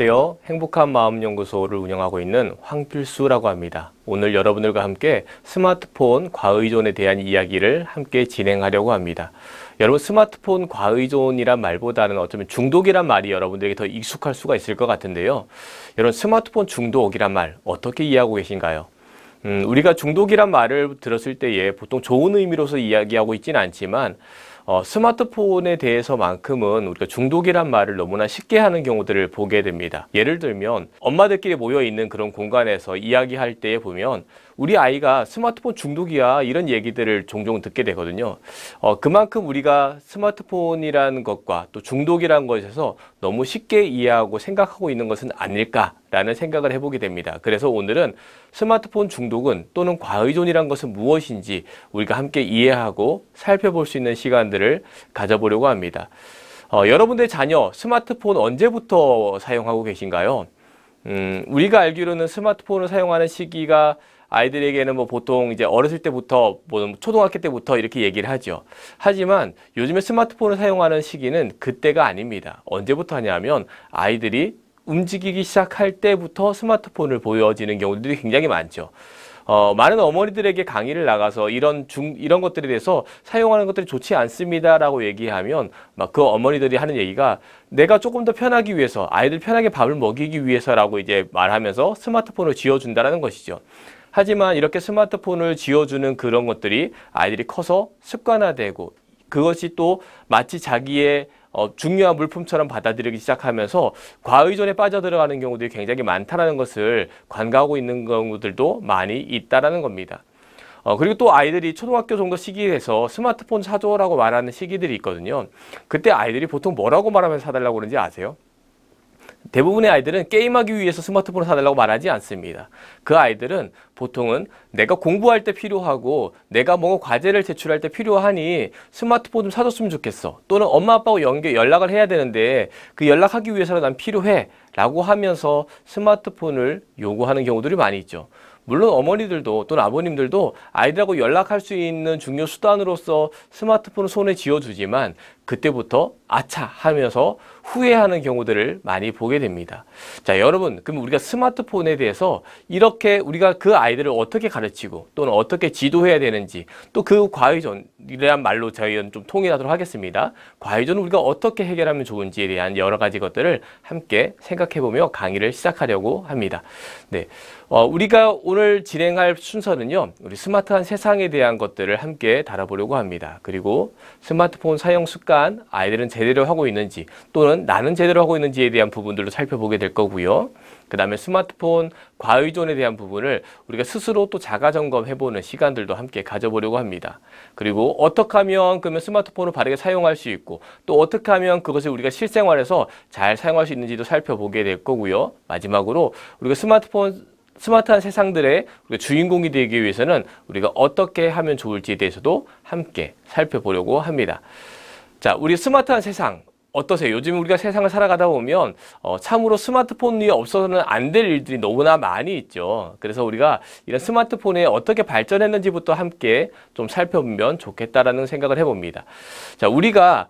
안녕하세요. 행복한 마음 연구소를 운영하고 있는 황필수라고 합니다. 오늘 여러분들과 함께 스마트폰 과의존에 대한 이야기를 함께 진행하려고 합니다. 여러분 스마트폰 과의존이란 말보다는 어쩌면 중독이란 말이 여러분들에게 더 익숙할 수가 있을 것 같은데요. 여러분 스마트폰 중독이란 말 어떻게 이해하고 계신가요? 음, 우리가 중독이란 말을 들었을 때에 보통 좋은 의미로서 이야기하고 있지는 않지만 어, 스마트폰에 대해서만큼은 우리가 중독이란 말을 너무나 쉽게 하는 경우들을 보게 됩니다. 예를 들면 엄마들끼리 모여 있는 그런 공간에서 이야기할 때에 보면 우리 아이가 스마트폰 중독이야 이런 얘기들을 종종 듣게 되거든요. 어, 그만큼 우리가 스마트폰이라는 것과 또 중독이라는 것에서 너무 쉽게 이해하고 생각하고 있는 것은 아닐까라는 생각을 해보게 됩니다. 그래서 오늘은 스마트폰 중독은 또는 과의존이란 것은 무엇인지 우리가 함께 이해하고 살펴볼 수 있는 시간들을 가져보려고 합니다. 어, 여러분들 자녀 스마트폰 언제부터 사용하고 계신가요? 음, 우리가 알기로는 스마트폰을 사용하는 시기가 아이들에게는 뭐 보통 이제 어렸을 때부터 뭐 초등학교 때부터 이렇게 얘기를 하죠. 하지만 요즘에 스마트폰을 사용하는 시기는 그때가 아닙니다. 언제부터 하냐면 아이들이 움직이기 시작할 때부터 스마트폰을 보여지는 경우들이 굉장히 많죠. 어, 많은 어머니들에게 강의를 나가서 이런 중, 이런 것들에 대해서 사용하는 것들이 좋지 않습니다라고 얘기하면 막 그 어머니들이 하는 얘기가 내가 조금 더 편하기 위해서 아이들 편하게 밥을 먹이기 위해서라고 이제 말하면서 스마트폰을 쥐어준다라는 것이죠. 하지만 이렇게 스마트폰을 지어주는 그런 것들이 아이들이 커서 습관화되고 그것이 또 마치 자기의 어, 중요한 물품처럼 받아들이기 시작하면서 과의존에 빠져들어가는 경우들이 굉장히 많다는 것을 관가하고 있는 경우들도 많이 있다라는 겁니다. 어, 그리고 또 아이들이 초등학교 정도 시기에서 스마트폰 사줘라고 말하는 시기들이 있거든요. 그때 아이들이 보통 뭐라고 말하면 사달라고 그러는지 아세요? 대부분의 아이들은 게임하기 위해서 스마트폰을 사달라고 말하지 않습니다. 그 아이들은 보통은 내가 공부할 때 필요하고 내가 뭔가 과제를 제출할 때 필요하니 스마트폰 좀 사줬으면 좋겠어. 또는 엄마 아빠하고 연결, 연락을 해야 되는데 그 연락하기 위해서는 난 필요해. 라고 하면서 스마트폰을 요구하는 경우들이 많이 있죠. 물론 어머니들도 또는 아버님들도 아이들하고 연락할 수 있는 중요 수단으로서 스마트폰을 손에 쥐어주지만 그때부터 아차 하면서 후회하는 경우들을 많이 보게 됩니다. 자, 여러분, 그럼 우리가 스마트폰에 대해서 이렇게 우리가 그 아이들을 어떻게 가르치고 또는 어떻게 지도해야 되는지 또 그 과외전이란 말로 저희는 좀 통일하도록 하겠습니다. 과외전을 우리가 어떻게 해결하면 좋은지에 대한 여러 가지 것들을 함께 생각해보며 강의를 시작하려고 합니다. 네. 어, 우리가 오늘 진행할 순서는요, 우리 스마트한 세상에 대한 것들을 함께 다뤄보려고 합니다. 그리고 스마트폰 사용 습관 동안 아이들은 제대로 하고 있는지 또는 나는 제대로 하고 있는지에 대한 부분들도 살펴보게 될 거고요. 그 다음에 스마트폰 과의존에 대한 부분을 우리가 스스로 또 자가 점검해보는 시간들도 함께 가져보려고 합니다. 그리고 어떻게 하면 그러면 스마트폰을 바르게 사용할 수 있고 또 어떻게 하면 그것을 우리가 실생활에서 잘 사용할 수 있는지도 살펴보게 될 거고요. 마지막으로 우리가 스마트폰 스마트한 세상들의 주인공이 되기 위해서는 우리가 어떻게 하면 좋을지에 대해서도 함께 살펴보려고 합니다. 자, 우리 스마트한 세상 어떠세요? 요즘 우리가 세상을 살아가다 보면 어, 참으로 스마트폰 위에 없어서는 안 될 일들이 너무나 많이 있죠. 그래서 우리가 이런 스마트폰에 어떻게 발전했는지부터 함께 좀 살펴보면 좋겠다라는 생각을 해봅니다. 자, 우리가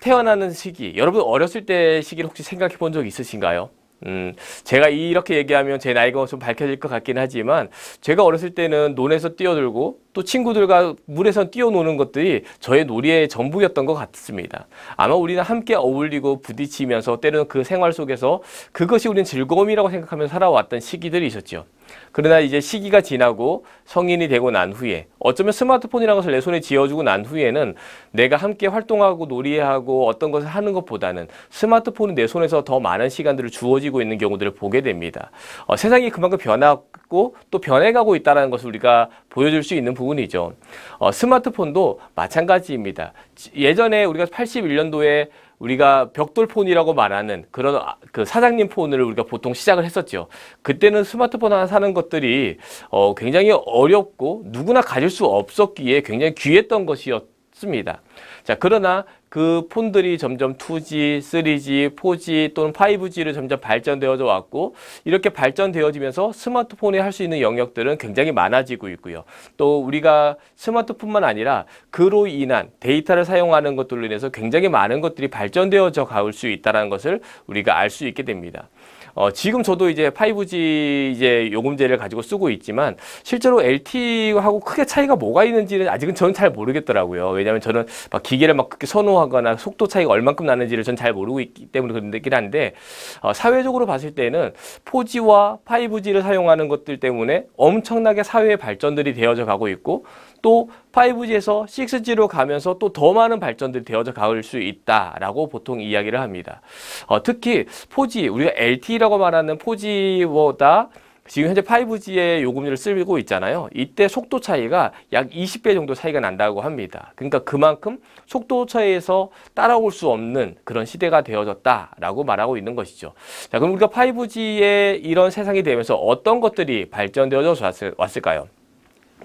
태어나는 시기, 여러분 어렸을 때 시기를 혹시 생각해 본 적 있으신가요? 음, 제가 이렇게 얘기하면 제 나이가 좀 밝혀질 것 같긴 하지만 제가 어렸을 때는 논에서 뛰어들고 또 친구들과 물에서 뛰어노는 것들이 저의 놀이의 전부였던 것 같습니다. 아마 우리는 함께 어울리고 부딪히면서 때로는 그 생활 속에서 그것이 우리는 즐거움이라고 생각하며 살아왔던 시기들이 있었죠. 그러나 이제 시기가 지나고 성인이 되고 난 후에 어쩌면 스마트폰이라는 것을 내 손에 쥐어주고 난 후에는 내가 함께 활동하고 놀이하고 어떤 것을 하는 것보다는 스마트폰이 내 손에서 더 많은 시간들을 주어지고 있는 경우들을 보게 됩니다. 어, 세상이 그만큼 변하고 또 변해가고 있다는 것을 우리가 보여줄 수 있는 부분이죠. 어, 스마트폰도 마찬가지입니다. 예전에 우리가 81년도에 우리가 벽돌 폰이라고 말하는 그런 아, 그 사장님 폰을 우리가 보통 시작을 했었죠. 그때는 스마트폰 하나 사는 것들이 어, 굉장히 어렵고 누구나 가질 수 없었기에 굉장히 귀했던 것이었습니다. 자, 그러나 그 폰들이 점점 2G, 3G, 4G 또는 5G를 점점 발전되어져 왔고 이렇게 발전되어지면서 스마트폰이 할 수 있는 영역들은 굉장히 많아지고 있고요. 또 우리가 스마트폰만 아니라 그로 인한 데이터를 사용하는 것들로 인해서 굉장히 많은 것들이 발전되어져 갈수 있다는 것을 우리가 알 수 있게 됩니다. 어, 지금 저도 이제 5G 이제 요금제를 가지고 쓰고 있지만 실제로 LTE하고 크게 차이가 뭐가 있는지는 아직은 저는 잘 모르겠더라고요. 왜냐하면 저는 막 기계를 막 그렇게 선호하거나 속도 차이가 얼만큼 나는지를 전 잘 모르고 있기 때문에 그런데긴 한데 어, 사회적으로 봤을 때는 4G와 5G를 사용하는 것들 때문에 엄청나게 사회의 발전들이 되어져 가고 있고 또 5G에서 6G로 가면서 또 더 많은 발전들이 되어져 가을 수 있다라고 보통 이야기를 합니다. 어, 특히 4G 우리가 LTE 3G라고 말하는 4G보다 지금 현재 5G의 요금률을 쓰고 있잖아요. 이때 속도 차이가 약 20배 정도 차이가 난다고 합니다. 그러니까 그만큼 속도 차이에서 따라올 수 없는 그런 시대가 되어졌다라고 말하고 있는 것이죠. 자, 그럼 우리가 5G의 이런 세상이 되면서 어떤 것들이 발전되어져 왔을까요?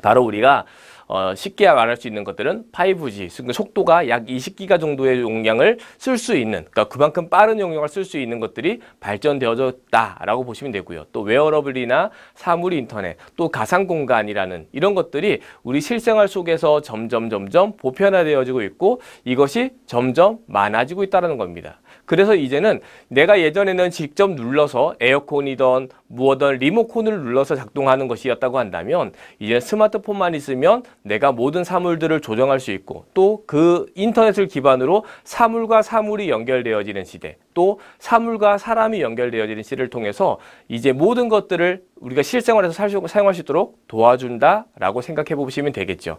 바로 우리가 어, 쉽게 말할 수 있는 것들은 5G, 그러니까 속도가 약 20기가 정도의 용량을 쓸 수 있는, 그러니까 그만큼 빠른 용량을 쓸 수 있는 것들이 발전되어졌다라고 보시면 되고요. 또 웨어러블이나 사물 인터넷, 또 가상 공간이라는 이런 것들이 우리 실생활 속에서 점점 점점 보편화되어지고 있고 이것이 점점 많아지고 있다는 겁니다. 그래서 이제는 내가 예전에는 직접 눌러서 에어컨이던 무엇든 리모컨을 눌러서 작동하는 것이었다고 한다면 이제 스마트폰만 있으면 내가 모든 사물들을 조정할 수 있고 또 그 인터넷을 기반으로 사물과 사물이 연결되어지는 시대 또 사물과 사람이 연결되어지는 시대를 통해서 이제 모든 것들을 우리가 실생활에서 사용할 수 있도록 도와준다라고 생각해 보시면 되겠죠.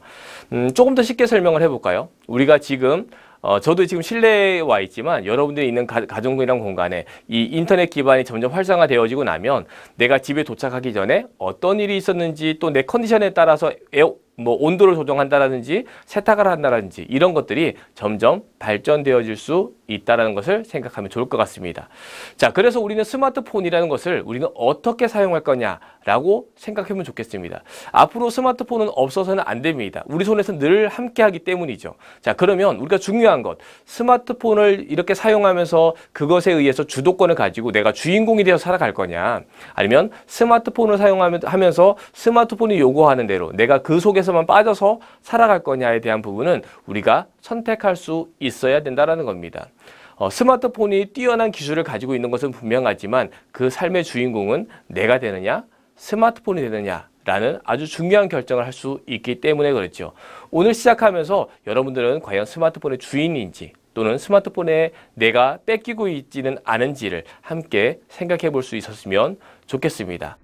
음, 조금 더 쉽게 설명을 해볼까요? 우리가 지금 어, 저도 지금 실내에 와 있지만 여러분들이 있는 가, 정이란 공간에 이 인터넷 기반이 점점 활성화되어지고 나면 내가 집에 도착하기 전에 어떤 일이 있었는지 또 내 컨디션에 따라서 에어, 뭐 온도를 조정한다라든지 세탁을 한다라든지 이런 것들이 점점 발전되어질 수 있다는 것을 생각하면 좋을 것 같습니다. 자, 그래서 우리는 스마트폰이라는 것을 우리는 어떻게 사용할 거냐라고 생각하면 좋겠습니다. 앞으로 스마트폰은 없어서는 안 됩니다. 우리 손에서 늘 함께 하기 때문이죠. 자, 그러면 우리가 중요한 것, 스마트폰을 이렇게 사용하면서 그것에 의해서 주도권을 가지고 내가 주인공이 되어 살아갈 거냐, 아니면 스마트폰을 사용하면서 스마트폰이 요구하는 대로 내가 그 속에서만 빠져서 살아갈 거냐에 대한 부분은 우리가 선택할 수 있어야 된다는 겁니다. 어, 스마트폰이 뛰어난 기술을 가지고 있는 것은 분명하지만 그 삶의 주인공은 내가 되느냐 스마트폰이 되느냐 라는 아주 중요한 결정을 할 수 있기 때문에 그렇죠. 오늘 시작하면서 여러분들은 과연 스마트폰의 주인인지 또는 스마트폰에 내가 뺏기고 있지는 않은지를 함께 생각해 볼 수 있었으면 좋겠습니다.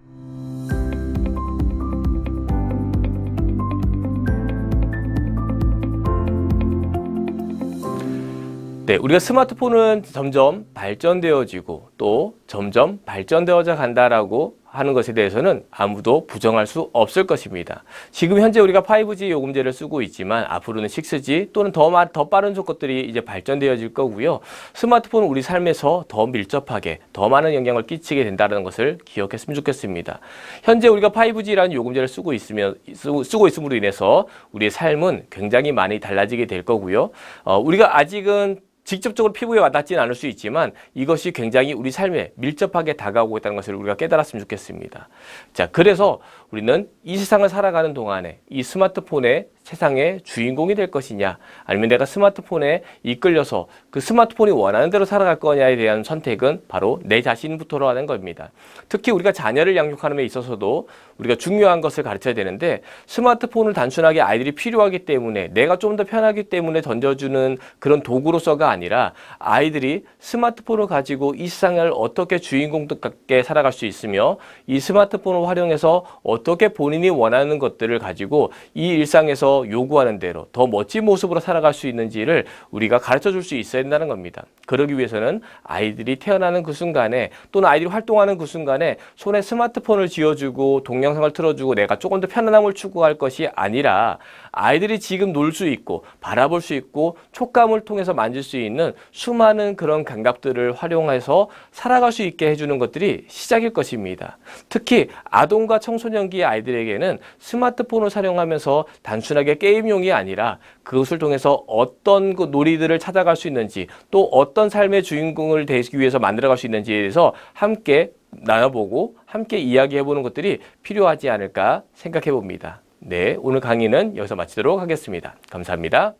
네, 우리가 스마트폰은 점점 발전되어지고 또 점점 발전되어져 간다라고 하는 것에 대해서는 아무도 부정할 수 없을 것입니다. 지금 현재 우리가 5G 요금제를 쓰고 있지만 앞으로는 6G 또는 더, 더 빠른 조건들이 이제 발전되어질 거고요. 스마트폰은 우리 삶에서 더 밀접하게 더 많은 영향을 끼치게 된다는 것을 기억했으면 좋겠습니다. 현재 우리가 5G라는 요금제를 쓰고 있으면 쓰고 있음으로 인해서 우리의 삶은 굉장히 많이 달라지게 될 거고요. 어, 우리가 아직은 직접적으로 피부에 와닿지는 않을 수 있지만 이것이 굉장히 우리 삶에 밀접하게 다가오고 있다는 것을 우리가 깨달았으면 좋겠습니다. 자, 그래서 우리는 이 세상을 살아가는 동안에 이 스마트폰에 세상의 주인공이 될 것이냐 아니면 내가 스마트폰에 이끌려서 그 스마트폰이 원하는 대로 살아갈 거냐에 대한 선택은 바로 내 자신부터로 하는 겁니다. 특히 우리가 자녀를 양육하는 데 있어서도 우리가 중요한 것을 가르쳐야 되는데 스마트폰을 단순하게 아이들이 필요하기 때문에 내가 좀 더 편하기 때문에 던져주는 그런 도구로서가 아니라 아이들이 스마트폰을 가지고 이 세상을 어떻게 주인공답게 살아갈 수 있으며 이 스마트폰을 활용해서 어떻게 본인이 원하는 것들을 가지고 이 일상에서 요구하는 대로 더 멋진 모습으로 살아갈 수 있는지를 우리가 가르쳐 줄 수 있어야 된다는 겁니다. 그러기 위해서는 아이들이 태어나는 그 순간에 또는 아이들이 활동하는 그 순간에 손에 스마트폰을 쥐어주고 동영상을 틀어주고 내가 조금 더 편안함을 추구할 것이 아니라 아이들이 지금 놀 수 있고 바라볼 수 있고 촉감을 통해서 만질 수 있는 수많은 그런 감각들을 활용해서 살아갈 수 있게 해주는 것들이 시작일 것입니다. 특히 아동과 청소년기의 아이들에게는 스마트폰을 사용하면서 단순하게 단순하게 게임용이 아니라 그것을 통해서 어떤 그 놀이들을 찾아갈 수 있는지 또 어떤 삶의 주인공을 되기 위해서 만들어갈 수 있는지에 대해서 함께 나눠보고 함께 이야기해보는 것들이 필요하지 않을까 생각해봅니다. 네, 오늘 강의는 여기서 마치도록 하겠습니다. 감사합니다.